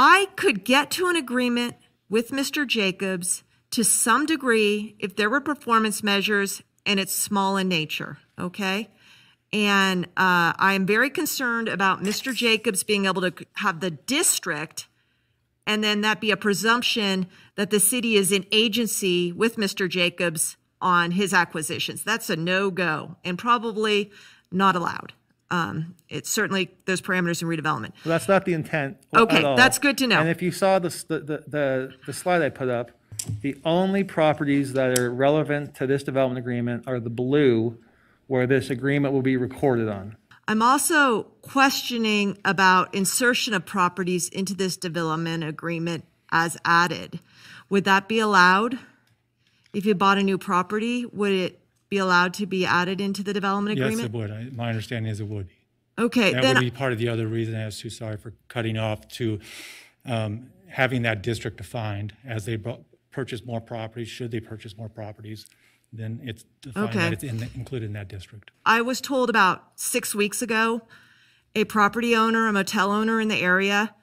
I could get to an agreement with Mr. Jacobs to some degree if there were performance measures and it's small in nature, okay? And uh, I am very concerned about Mr. Jacobs being able to have the district and then that be a presumption that the city is in agency with Mr. Jacobs on his acquisitions. That's a no go and probably not allowed um, it's certainly those parameters in redevelopment. Well, that's not the intent. Okay, at all. that's good to know. And if you saw the, the, the, the slide I put up, the only properties that are relevant to this development agreement are the blue where this agreement will be recorded on. I'm also questioning about insertion of properties into this development agreement as added. Would that be allowed? If you bought a new property, would it be allowed to be added into the development Yes, it would. My understanding is it would. Okay, That would be part of the other reason as to, sorry for cutting off, to um, having that district defined as they purchase more properties, should they purchase more properties, then it's defined Okay. that it's in- included in that district. I was told about six weeks ago, a property owner, a motel owner in the area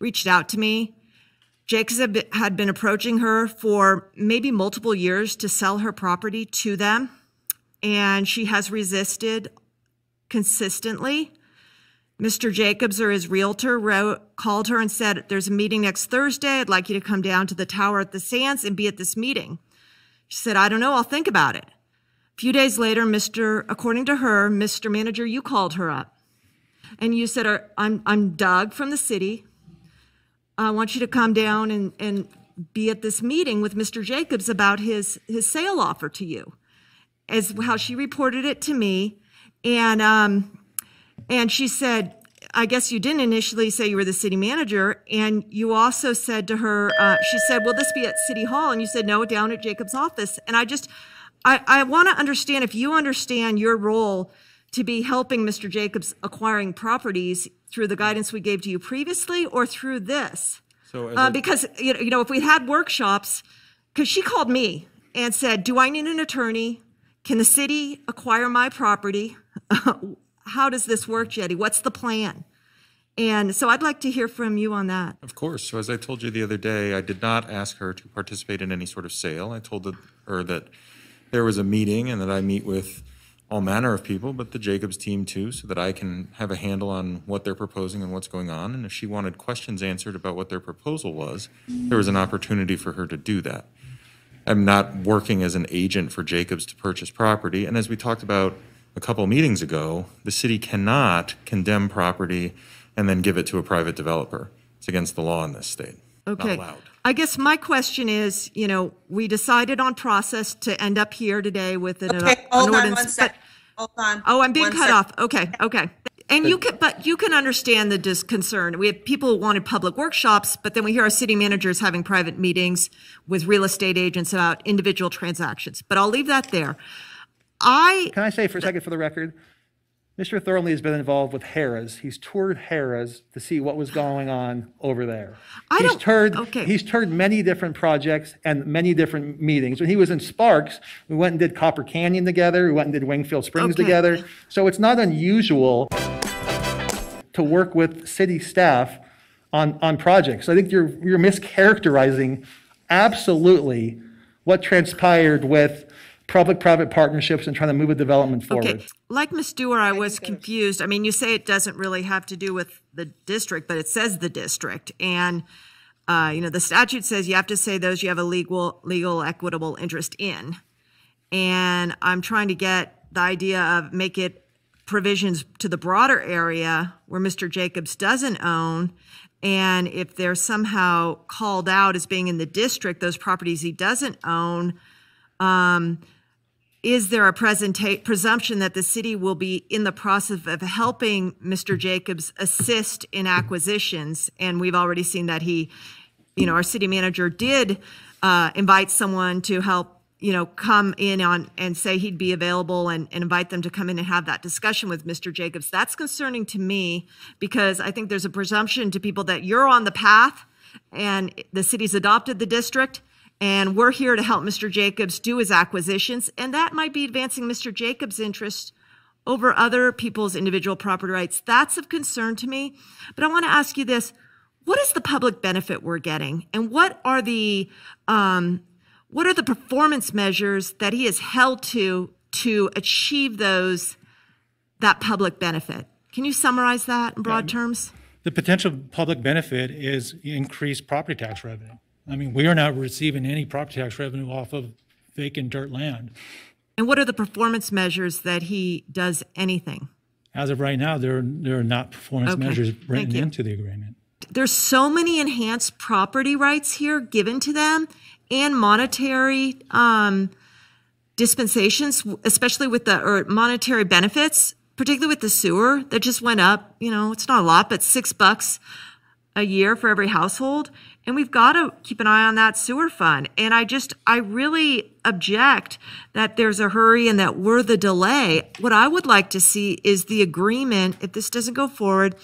reached out to me. Jacobs had been approaching her for maybe multiple years to sell her property to them and she has resisted consistently. Mr. Jacobs or his realtor wrote, called her and said, There's a meeting next Thursday. I'd like you to come down to the tower at the Sands and be at this meeting. She said, I don't know. I'll think about it. A few days later, Mr. According to her, Mr. Manager, you called her up and you said, uh, I'm, I'm Doug from the city. I want you to come down and, and be at this meeting with Mr. Jacobs about his, his sale offer to you as how she reported it to me. And, um, and she said, I guess you didn't initially say you were the city manager. And you also said to her, uh, she said, Will this be at City Hall? And you said, No, down at Jacob's office. And I just, I, I want to understand if you understand your role to be helping Mr. Jacobs acquiring properties through the guidance we gave to you previously or through this. So uh, because, you know, if we had workshops, because she called me and said, Do I need an attorney? Can the city acquire my property? How does this work, Jetty? What's the plan? And so I'd like to hear from you on that. Of course. So as I told you the other day, I did not ask her to participate in any sort of sale. I told her that there was a meeting and that I meet with all manner of people, but the Jacobs team too, so that I can have a handle on what they're proposing and what's going on. And if she wanted questions answered about what their proposal was, there was an opportunity for her to do that. I'm not working as an agent for Jacobs to purchase property. And as we talked about a couple meetings ago, the city cannot condemn property and then give it to a private developer. It's against the law in this state. Okay. I guess my question is, you know, we decided on process to end up here today with an, okay, an hold ordinance. On one sec. Hold on. Oh, I'm being cut off. Okay. Okay. And you can, but you can understand the disconcern. We have people who wanted public workshops, but then we hear our city managers having private meetings with real estate agents about individual transactions. But I'll leave that there. I can I say for a second for the record, Mr. Thornley has been involved with Harrah's. He's toured Harrah's to see what was going on over there. I he's don't, toured, okay. He's toured many different projects and many different meetings. When he was in Sparks, we went and did Copper Canyon together. We went and did Wingfield Springs okay. together. So it's not unusual to work with city staff on, on projects. So I think you're, you're mischaracterizing absolutely what transpired with public-private partnerships and trying to move a development forward. Okay, like Ms. Dewar, I was confused. I mean, you say it doesn't really have to do with the district, but it says the district. And, uh, you know, the statute says you have to say those you have a legal, legal equitable interest in. And I'm trying to get the idea of make it provisions to the broader area where Mr. Jacobs doesn't own. And if they're somehow called out as being in the district, those properties he doesn't own, um, is there a presumption that the city will be in the process of helping Mr. Jacobs assist in acquisitions? And we've already seen that he, you know, our city manager did uh, invite someone to help you know, come in on and say he'd be available and, and invite them to come in and have that discussion with Mr. Jacobs. That's concerning to me because I think there's a presumption to people that you're on the path and the city's adopted the district and we're here to help Mr. Jacobs do his acquisitions. And that might be advancing Mr. Jacobs' interest over other people's individual property rights. That's of concern to me. But I want to ask you this what is the public benefit we're getting and what are the um, what are the performance measures that he is held to to achieve those that public benefit? Can you summarize that in broad yeah. terms? The potential public benefit is increased property tax revenue. I mean, we are not receiving any property tax revenue off of vacant dirt land. And what are the performance measures that he does anything? As of right now, there are, there are not performance okay. measures written into the agreement. There's so many enhanced property rights here given to them and monetary um, dispensations, especially with the or monetary benefits, particularly with the sewer that just went up. You know, it's not a lot, but six bucks a year for every household. And we've got to keep an eye on that sewer fund. And I just, I really object that there's a hurry and that we're the delay. What I would like to see is the agreement, if this doesn't go forward,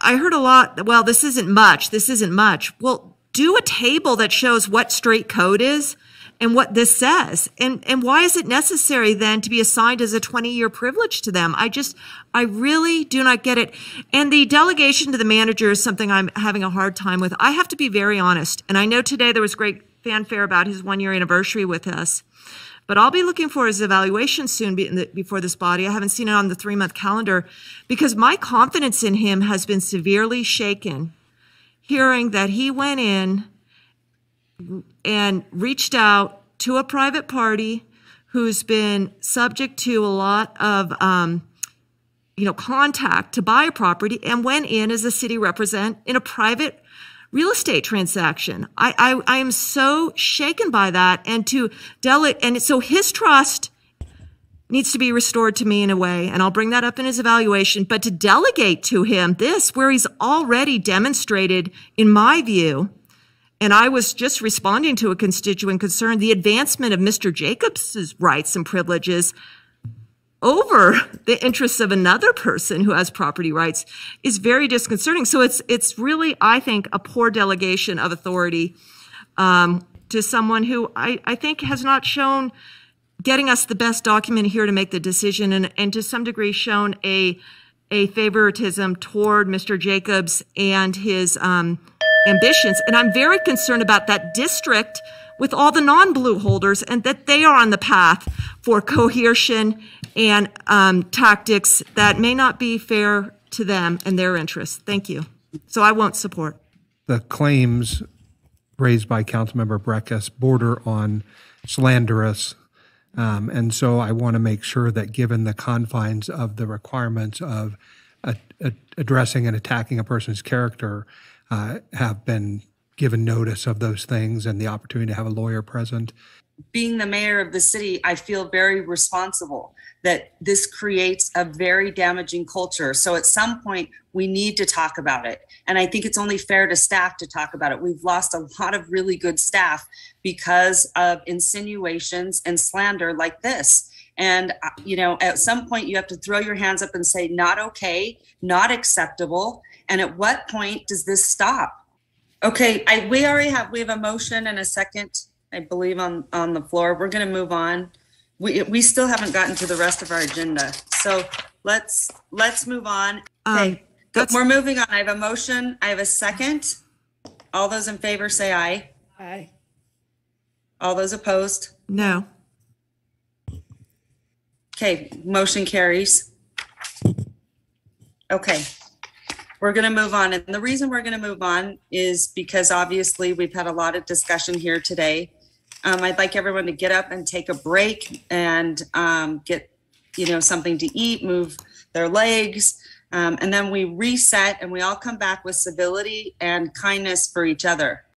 I heard a lot, well, this isn't much, this isn't much. Well, do a table that shows what straight code is and what this says and and why is it necessary then to be assigned as a 20 year privilege to them i just i really do not get it and the delegation to the manager is something i'm having a hard time with i have to be very honest and i know today there was great fanfare about his one year anniversary with us but I'll be looking for his evaluation soon before this body. I haven't seen it on the three month calendar because my confidence in him has been severely shaken hearing that he went in and reached out to a private party who's been subject to a lot of um, you know contact to buy a property and went in as a city represent in a private real estate transaction I, I i am so shaken by that and to delegate and so his trust needs to be restored to me in a way, and I'll bring that up in his evaluation. But to delegate to him this, where he's already demonstrated, in my view, and I was just responding to a constituent concern, the advancement of Mr. Jacobs's rights and privileges over the interests of another person who has property rights is very disconcerting. So it's it's really, I think, a poor delegation of authority um, to someone who I, I think has not shown getting us the best document here to make the decision and, and to some degree shown a a favoritism toward Mr. Jacobs and his um, ambitions. And I'm very concerned about that district with all the non-blue holders and that they are on the path for coercion and um, tactics that may not be fair to them and their interests. Thank you. So I won't support. The claims raised by Councilmember Breckus border on slanderous um, and so I want to make sure that given the confines of the requirements of a, a, addressing and attacking a person's character uh, have been given notice of those things and the opportunity to have a lawyer present being the mayor of the city, I feel very responsible that this creates a very damaging culture. So at some point, we need to talk about it. And I think it's only fair to staff to talk about it. We've lost a lot of really good staff because of insinuations and slander like this. And, uh, you know, at some point, you have to throw your hands up and say, not okay, not acceptable. And at what point does this stop? Okay, I, we already have we have a motion and a second I believe, on, on the floor. We're going to move on. We, we still haven't gotten to the rest of our agenda. So let's, let's move on. Um, Okay, that's- we're moving on. I have a motion. I have a second. All those in favor say aye. Aye. All those opposed? No. Okay, motion carries. Okay, we're going to move on. And the reason we're going to move on is because obviously we've had a lot of discussion here today. Um, I'd like everyone to get up and take a break and um, get, you know, something to eat, move their legs. Um, and then we reset and we all come back with civility and kindness for each other.